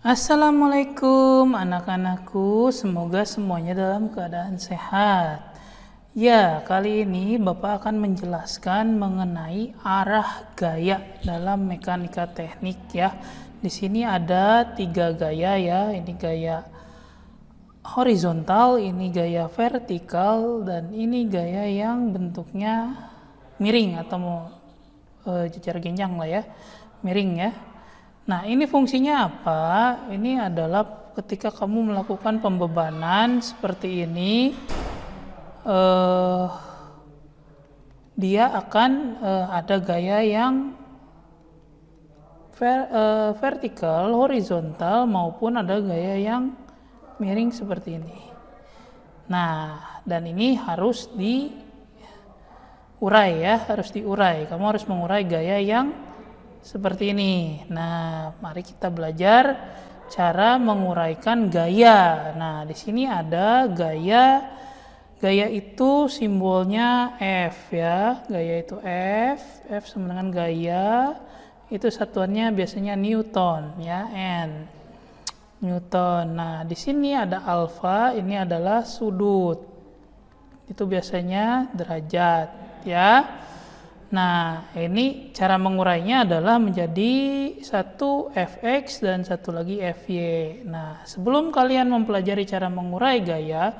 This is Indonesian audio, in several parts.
Assalamualaikum anak-anakku, semoga semuanya dalam keadaan sehat. Ya, kali ini Bapak akan menjelaskan mengenai arah gaya dalam mekanika teknik ya. Di sini ada tiga gaya ya, ini gaya horizontal, ini gaya vertikal, dan ini gaya yang bentuknya miring atau mau e, genjang lah ya, miring ya. Nah, ini fungsinya apa? Ini adalah ketika kamu melakukan pembebanan seperti ini, eh, dia akan eh, ada gaya yang ver, eh, vertikal, horizontal, maupun ada gaya yang miring seperti ini. Nah, dan ini harus diurai ya, harus diurai. Kamu harus mengurai gaya yang seperti ini. Nah, mari kita belajar cara menguraikan gaya. Nah, di sini ada gaya. Gaya itu simbolnya F ya. Gaya itu F, F sama dengan gaya. Itu satuannya biasanya newton ya, N. Newton. Nah, di sini ada alfa, ini adalah sudut. Itu biasanya derajat ya. Nah, ini cara mengurainya adalah menjadi satu fx dan satu lagi fy. Nah, sebelum kalian mempelajari cara mengurai gaya,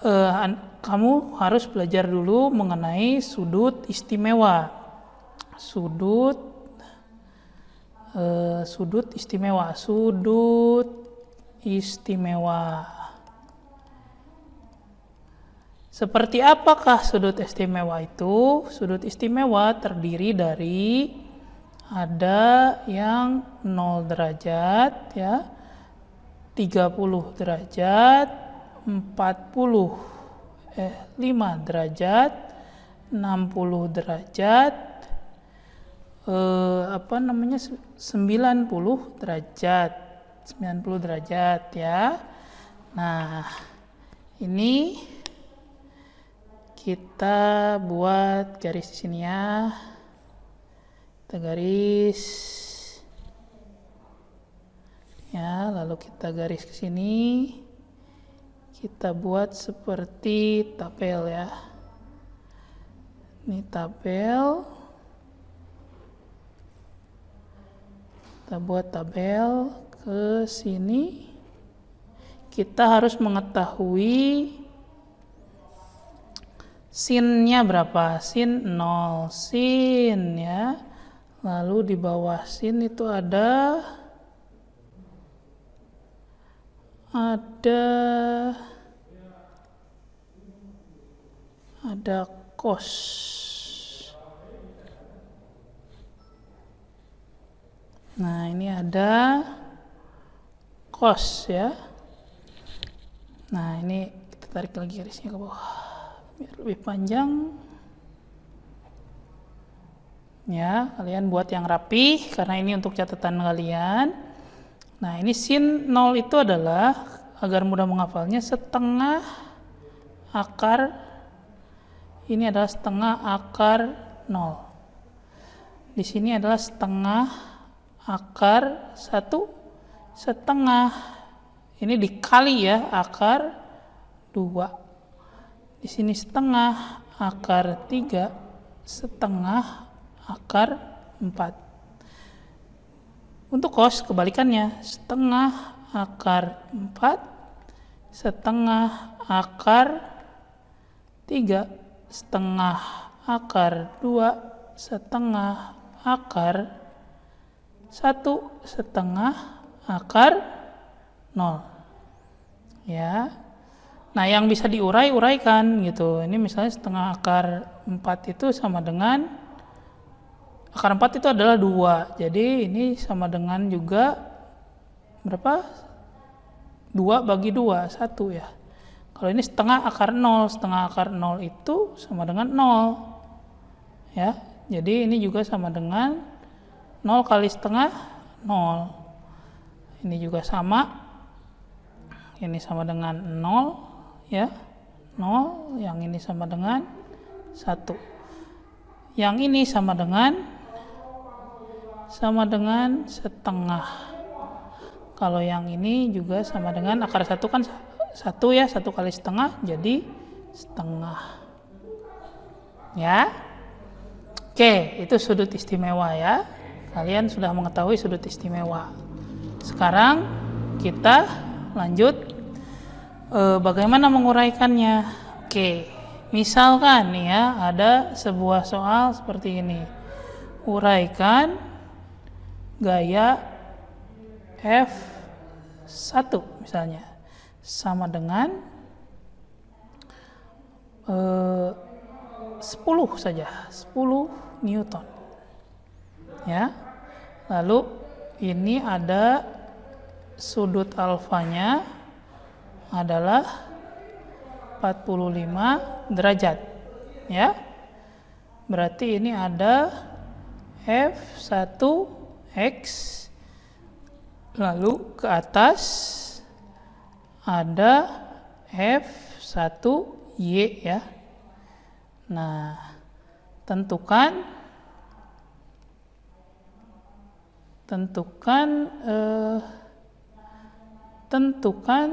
eh, kamu harus belajar dulu mengenai sudut istimewa. Sudut eh, sudut istimewa, sudut istimewa. Seperti apakah sudut istimewa itu? Sudut istimewa terdiri dari ada yang 0 derajat ya, 30 derajat, 40 eh 5 derajat, 60 derajat eh apa namanya 90 derajat. 90 derajat ya. Nah, ini kita buat garis di sini ya kita garis ya lalu kita garis ke sini kita buat seperti tabel ya ini tabel kita buat tabel ke sini kita harus mengetahui sinnya berapa? Sin 0, sin ya. Lalu di bawah sin itu ada ada ada kos. Nah, ini ada kos ya. Nah, ini kita tarik lagi garisnya ke bawah lebih panjang ya kalian buat yang rapi karena ini untuk catatan kalian nah ini sin 0 itu adalah agar mudah menghafalnya setengah akar ini adalah setengah akar 0 di sini adalah setengah akar 1 setengah ini dikali ya akar 2 di sini setengah akar 3, setengah akar 4. Untuk cos kebalikannya, setengah akar 4, setengah akar 3, setengah akar 2, setengah akar 1, setengah akar 0. Ya, Nah, yang bisa diurai, uraikan gitu. Ini misalnya setengah akar 4 itu sama dengan akar 4 itu adalah dua Jadi ini sama dengan juga berapa? Dua bagi dua satu ya. Kalau ini setengah akar nol setengah akar nol itu sama dengan nol Ya. Jadi ini juga sama dengan nol kali setengah nol. Ini juga sama. Ini sama dengan nol ya 0 yang ini sama dengan 1 yang ini sama dengan sama dengan setengah kalau yang ini juga sama dengan akar satu kan satu ya satu kali setengah jadi setengah ya oke itu sudut istimewa ya kalian sudah mengetahui sudut istimewa sekarang kita lanjut e, bagaimana menguraikannya. Oke, misalkan ya ada sebuah soal seperti ini. Uraikan gaya F1 misalnya sama dengan e, eh, 10 saja, 10 Newton. Ya. Lalu ini ada sudut alfanya adalah 45 derajat ya berarti ini ada F1X lalu ke atas ada F1Y ya nah tentukan tentukan eh, tentukan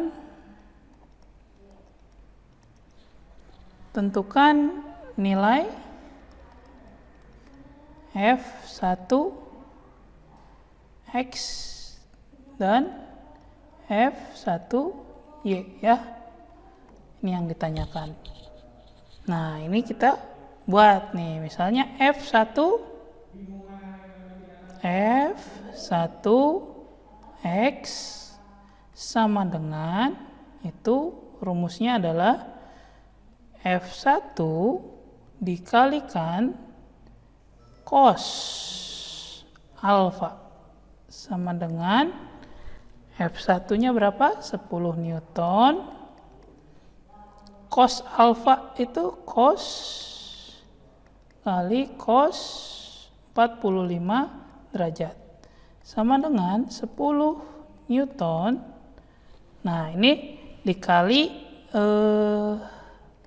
tentukan nilai F1 X dan F1 Y ya. Ini yang ditanyakan. Nah, ini kita buat nih misalnya F1 F1 X sama dengan itu rumusnya adalah F1 dikalikan cos alfa sama dengan F1-nya berapa? 10 Newton. Cos alfa itu cos kali cos 45 derajat. Sama dengan 10 Newton. Nah, ini dikali eh,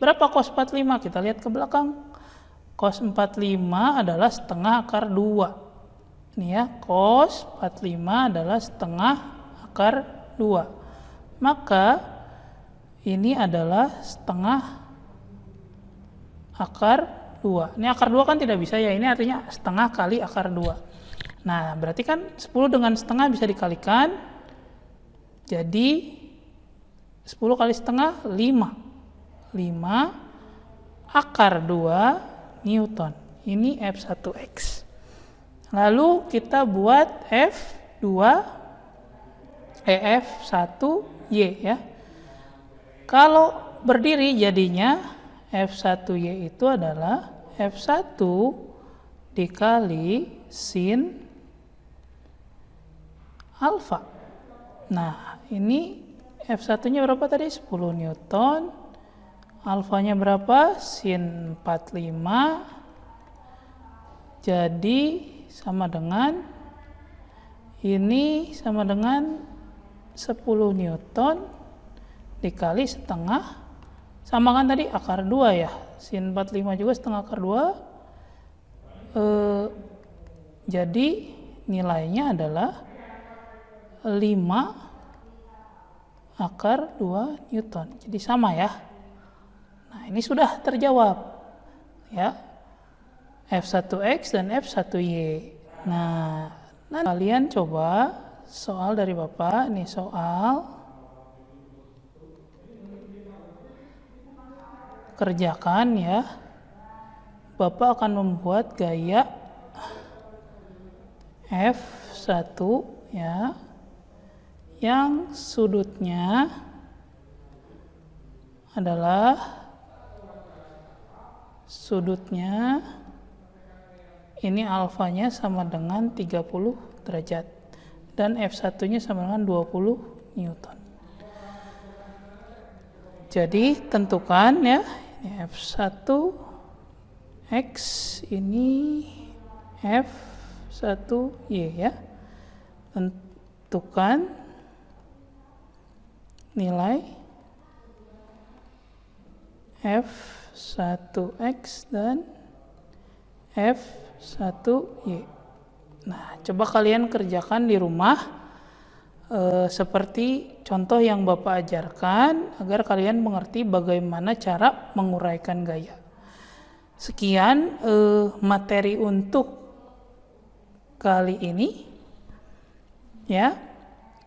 Berapa cos 45? Kita lihat ke belakang. Cos 45 adalah setengah akar 2. Ini ya, cos 45 adalah setengah akar 2. Maka ini adalah setengah akar 2. Ini akar 2 kan tidak bisa ya, ini artinya setengah kali akar 2. Nah, berarti kan 10 dengan setengah bisa dikalikan. Jadi, 10 kali setengah, 5. 5 akar 2 Newton. Ini F1X. Lalu kita buat F2 EF1Y eh, ya. Kalau berdiri jadinya F1Y itu adalah F1 dikali sin alfa. Nah, ini F1-nya berapa tadi? 10 Newton alfanya berapa? Sin 45 jadi sama dengan ini sama dengan 10 Newton dikali setengah sama kan tadi akar 2 ya sin 45 juga setengah akar 2 e, eh, jadi nilainya adalah 5 akar 2 Newton jadi sama ya Nah, ini sudah terjawab. Ya. F1X dan F1Y. Nah, nah kalian coba soal dari Bapak, nih soal kerjakan ya. Bapak akan membuat gaya F1 ya yang sudutnya adalah sudutnya ini alfanya sama dengan 30 derajat dan F1 nya sama dengan 20 Newton jadi tentukan ya ini F1 X ini F1 Y ya tentukan nilai F1X dan F1Y. Nah, coba kalian kerjakan di rumah e, seperti contoh yang Bapak ajarkan agar kalian mengerti bagaimana cara menguraikan gaya. Sekian e, materi untuk kali ini. Ya.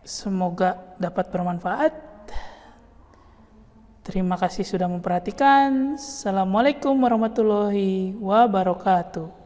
Semoga dapat bermanfaat. Terima kasih sudah memperhatikan. Assalamualaikum warahmatullahi wabarakatuh.